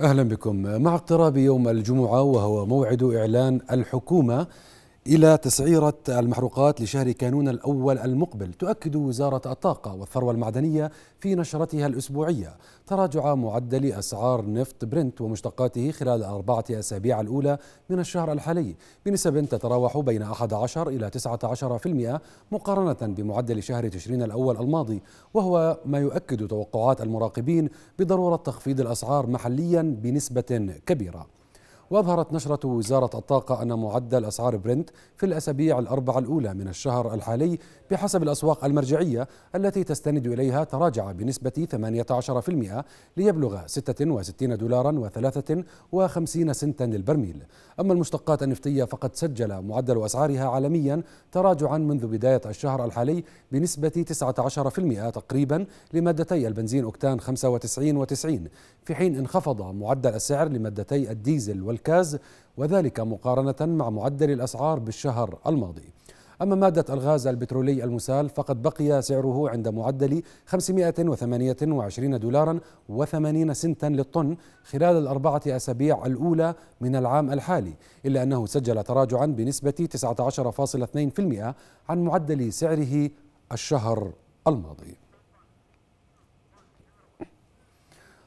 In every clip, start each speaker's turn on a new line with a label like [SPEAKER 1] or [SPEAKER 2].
[SPEAKER 1] أهلا بكم مع اقتراب يوم الجمعة وهو موعد إعلان الحكومة إلى تسعيرة المحروقات لشهر كانون الأول المقبل تؤكد وزارة الطاقة والثروة المعدنية في نشرتها الأسبوعية تراجع معدل أسعار نفط برنت ومشتقاته خلال الأربعة أسابيع الأولى من الشهر الحالي بنسب تتراوح بين 11 إلى 19% مقارنة بمعدل شهر تشرين الأول الماضي وهو ما يؤكد توقعات المراقبين بضرورة تخفيض الأسعار محليا بنسبة كبيرة وأظهرت نشرة وزارة الطاقة أن معدل أسعار برنت في الأسابيع الأربعة الأولى من الشهر الحالي بحسب الأسواق المرجعية التي تستند إليها تراجع بنسبة 18% ليبلغ 66 دولارا و53 سنتا للبرميل أما المشتقات النفطية فقد سجل معدل أسعارها عالميا تراجعا منذ بداية الشهر الحالي بنسبة 19% تقريبا لمادتي البنزين أكتان 95 و90 في حين انخفض معدل السعر لمادتي الديزل وال الكاز وذلك مقارنة مع معدل الأسعار بالشهر الماضي أما مادة الغاز البترولي المسال فقد بقي سعره عند معدل 528 دولارا و80 سنتا للطن خلال الأربعة أسابيع الأولى من العام الحالي إلا أنه سجل تراجعا بنسبة 19.2% عن معدل سعره الشهر الماضي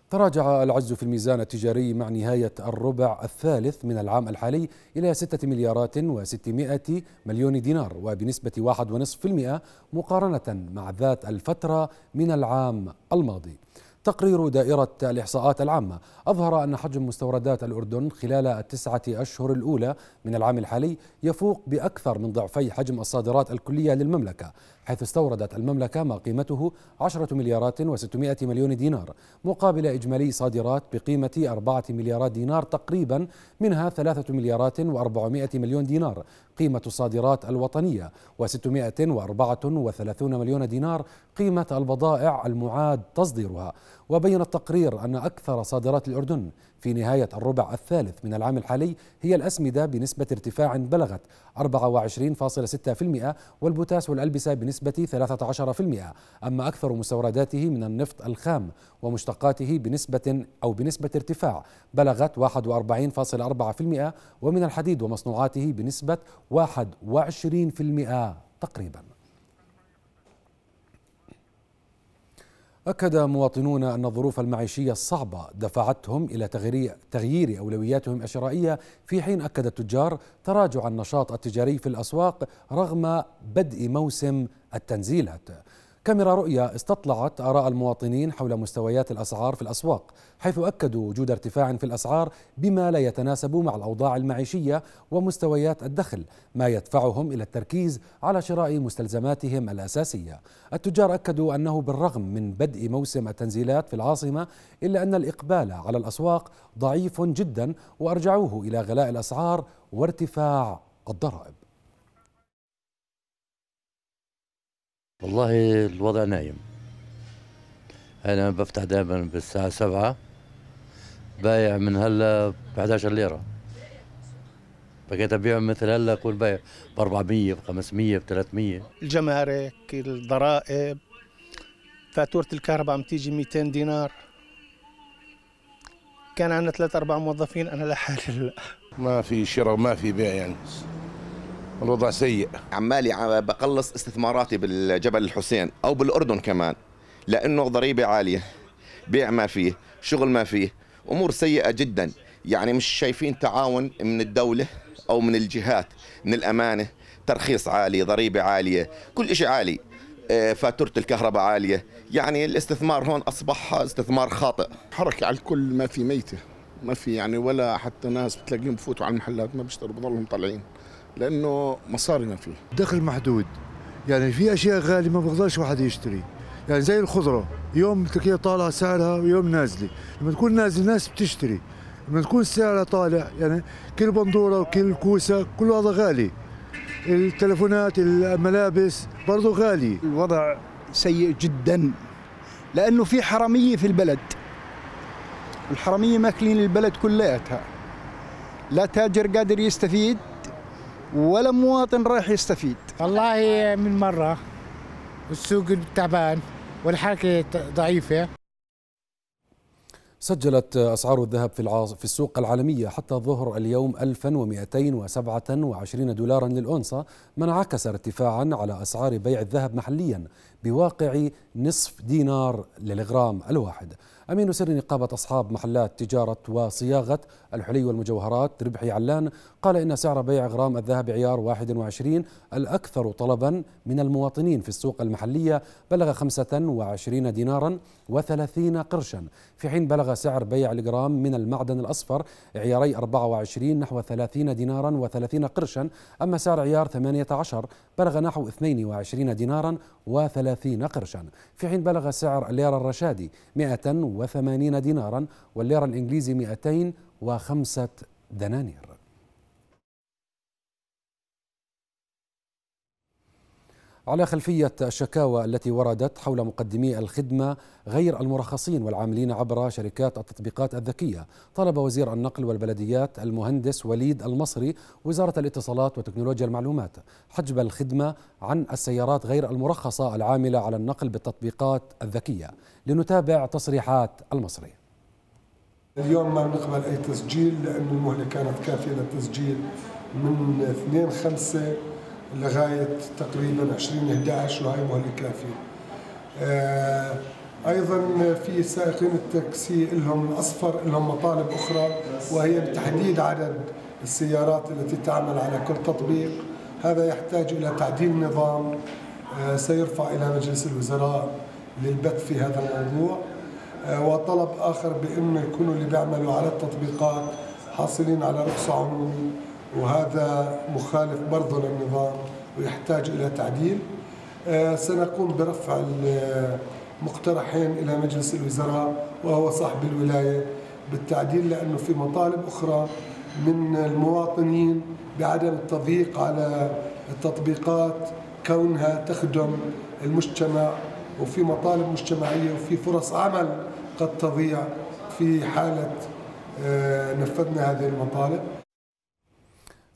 [SPEAKER 1] تراجع العجز في الميزان التجاري مع نهاية الربع الثالث من العام الحالي إلى 6 مليارات و600 مليون دينار وبنسبة 1.5% مقارنة مع ذات الفترة من العام الماضي تقرير دائرة الإحصاءات العامة أظهر أن حجم مستوردات الأردن خلال التسعة أشهر الأولى من العام الحالي يفوق بأكثر من ضعفي حجم الصادرات الكلية للمملكة حيث استوردت المملكة ما قيمته 10 مليارات و600 مليون دينار مقابل إجمالي صادرات بقيمة 4 مليارات دينار تقريبا منها 3 مليارات و400 مليون دينار قيمة الصادرات الوطنية و634 مليون دينار قيمة البضائع المعاد تصديرها وبين التقرير أن أكثر صادرات الأردن في نهاية الربع الثالث من العام الحالي هي الأسمدة بنسبة ارتفاع بلغت 24.6% والبوتاس والألبسة بنسبة 13% أما أكثر مستورداته من النفط الخام ومشتقاته بنسبة أو بنسبة ارتفاع بلغت 41.4% ومن الحديد ومصنوعاته بنسبة 21% تقريباً أكد مواطنون أن الظروف المعيشية الصعبة دفعتهم إلى تغيير, أولوياتهم الشرائية في حين أكد التجار تراجع النشاط التجاري في الأسواق رغم بدء موسم التنزيلات كاميرا رؤية استطلعت آراء المواطنين حول مستويات الأسعار في الأسواق حيث أكدوا وجود ارتفاع في الأسعار بما لا يتناسب مع الأوضاع المعيشية ومستويات الدخل ما يدفعهم إلى التركيز على شراء مستلزماتهم الأساسية التجار أكدوا أنه بالرغم من بدء موسم التنزيلات في العاصمة إلا أن الإقبال على الأسواق ضعيف جدا وأرجعوه إلى غلاء الأسعار وارتفاع الضرائب والله الوضع نايم أنا بفتح دائما بالساعة 7 بايع من هلا ب 11 ليرة بقيت أبيع مثل هلا أقول بايع ب 400 ب 500 ب 300
[SPEAKER 2] الجمارك الضرائب فاتورة الكهرباء عم تيجي 200 دينار كان عندنا ثلاث أربع موظفين أنا لحالي هلا ما في شراء ما في بيع يعني الوضع سيء عمالي بقلص استثماراتي بالجبل الحسين او بالاردن كمان لانه ضريبه عاليه بيع ما فيه شغل ما فيه امور سيئه جدا يعني مش شايفين تعاون من الدوله او من الجهات من الامانه ترخيص عالي ضريبه عاليه كل شيء عالي آه، فاتوره الكهرباء عاليه يعني الاستثمار هون اصبح استثمار خاطئ حركه على الكل ما في ميته ما في يعني ولا حتى ناس بتلاقيهم بفوتوا على المحلات ما بيشتروا بضلهم طالعين لانه مصاري ما فيه دخل محدود يعني في اشياء غاليه ما بقدرش واحد يشتري يعني زي الخضره يوم تلاقيها طالعه سعرها ويوم نازله لما تكون نازله الناس بتشتري لما تكون سعرها طالع يعني كل بندوره وكل كوسه كل هذا غالي التلفونات الملابس برضه غالي الوضع سيء جدا لانه في حراميه في البلد الحراميه ماكلين البلد كلياتها لا تاجر قادر يستفيد ولا مواطن رايح يستفيد والله من مرة والسوق تعبان والحركة ضعيفة
[SPEAKER 1] سجلت أسعار الذهب في, في السوق العالمية حتى ظهر اليوم 1227 دولارا للأونصة ما انعكس ارتفاعا على أسعار بيع الذهب محليا بواقع نصف دينار للغرام الواحد أمين سر نقابة أصحاب محلات تجارة وصياغة الحلي والمجوهرات ربحي علان قال إن سعر بيع غرام الذهب عيار 21 الأكثر طلبا من المواطنين في السوق المحلية بلغ 25 دينارا و30 قرشا في حين بلغ سعر بيع الجرام من المعدن الأصفر عياري 24 نحو 30 دينارا و30 قرشا أما سعر عيار 18 بلغ نحو 22 دينارا و30 قرشا في حين بلغ سعر الليرة الرشادي 100 وثمانين دينارا والليرة الإنجليزي 205 دنانير على خلفية الشكاوى التي وردت حول مقدمي الخدمة غير المرخصين والعاملين عبر شركات التطبيقات الذكية طلب وزير النقل والبلديات المهندس وليد المصري وزارة الاتصالات وتكنولوجيا المعلومات حجب الخدمة عن السيارات غير المرخصة العاملة على النقل بالتطبيقات الذكية لنتابع تصريحات المصري اليوم
[SPEAKER 2] ما نقبل أي تسجيل لأن المهلة كانت كافية للتسجيل من 2 5 لغاية تقريبا 2011 وهي مهلكة كافية آه، ايضا في سائقين التاكسي لهم الاصفر لهم مطالب اخرى وهي تحديد عدد السيارات التي تعمل على كل تطبيق هذا يحتاج الى تعديل نظام آه، سيرفع الى مجلس الوزراء للبت في هذا الموضوع آه، وطلب اخر بانه يكونوا اللي بيعملوا على التطبيقات حاصلين على رخصه عموميه وهذا مخالف برضه للنظام ويحتاج إلى تعديل آه، سنقوم برفع المقترحين إلى مجلس الوزراء وهو صاحب الولاية بالتعديل لأنه في مطالب أخرى من المواطنين بعدم التضييق على التطبيقات كونها تخدم المجتمع وفي مطالب مجتمعية وفي فرص عمل قد تضيع في حالة آه، نفذنا هذه المطالب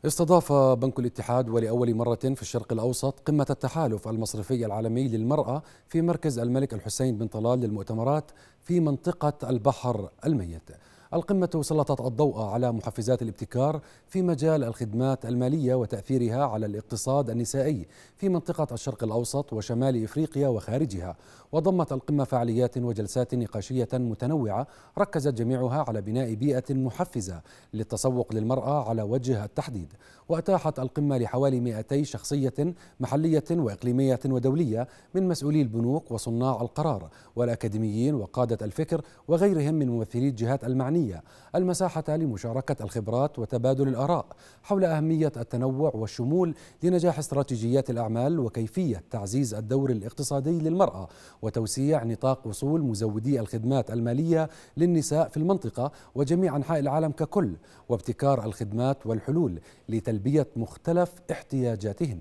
[SPEAKER 1] استضاف بنك الاتحاد ولأول مرة في الشرق الأوسط قمة التحالف المصرفي العالمي للمرأة في مركز الملك الحسين بن طلال للمؤتمرات في منطقة البحر الميت القمة سلطت الضوء على محفزات الابتكار في مجال الخدمات المالية وتأثيرها على الاقتصاد النسائي في منطقة الشرق الأوسط وشمال إفريقيا وخارجها وضمت القمة فعاليات وجلسات نقاشية متنوعة ركزت جميعها على بناء بيئة محفزة للتسوق للمرأة على وجه التحديد وأتاحت القمة لحوالي 200 شخصية محلية وإقليمية ودولية من مسؤولي البنوك وصناع القرار والأكاديميين وقادة الفكر وغيرهم من ممثلي الجهات المعنية الوطنية المساحة لمشاركة الخبرات وتبادل الآراء حول أهمية التنوع والشمول لنجاح استراتيجيات الأعمال وكيفية تعزيز الدور الاقتصادي للمرأة وتوسيع نطاق وصول مزودي الخدمات المالية للنساء في المنطقة وجميع أنحاء العالم ككل وابتكار الخدمات والحلول لتلبية مختلف احتياجاتهن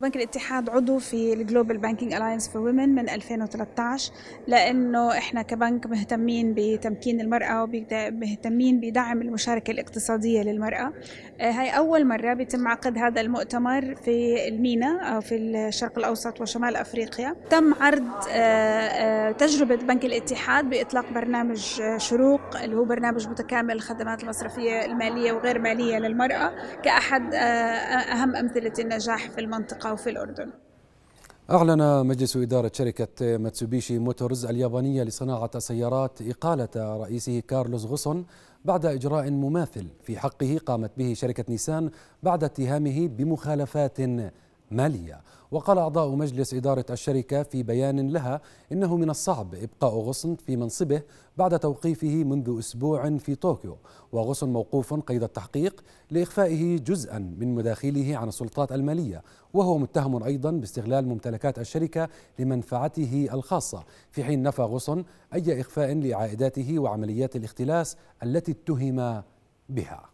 [SPEAKER 1] بنك الاتحاد عضو في الجلوبال بانكينج الاينس فور وومن من 2013 لانه احنا كبنك مهتمين بتمكين المراه ومهتمين بدعم المشاركه الاقتصاديه للمراه آه، هاي اول مره بيتم عقد هذا المؤتمر في المينا او في الشرق الاوسط وشمال افريقيا تم عرض آه، آه، تجربه بنك الاتحاد باطلاق برنامج شروق اللي هو برنامج متكامل الخدمات المصرفيه الماليه وغير ماليه للمراه كاحد اهم امثله النجاح في المنطقه وفي الأردن أعلن مجلس إدارة شركة ماتسوبيشي موتورز اليابانية لصناعة السيارات إقالة رئيسه كارلوس غوسون بعد إجراء مماثل في حقه قامت به شركة نيسان بعد اتهامه بمخالفات مالية وقال أعضاء مجلس إدارة الشركة في بيان لها إنه من الصعب إبقاء غصن في منصبه بعد توقيفه منذ أسبوع في طوكيو وغصن موقوف قيد التحقيق لإخفائه جزءا من مداخيله عن السلطات المالية وهو متهم أيضا باستغلال ممتلكات الشركة لمنفعته الخاصة في حين نفى غصن أي إخفاء لعائداته وعمليات الاختلاس التي اتهم بها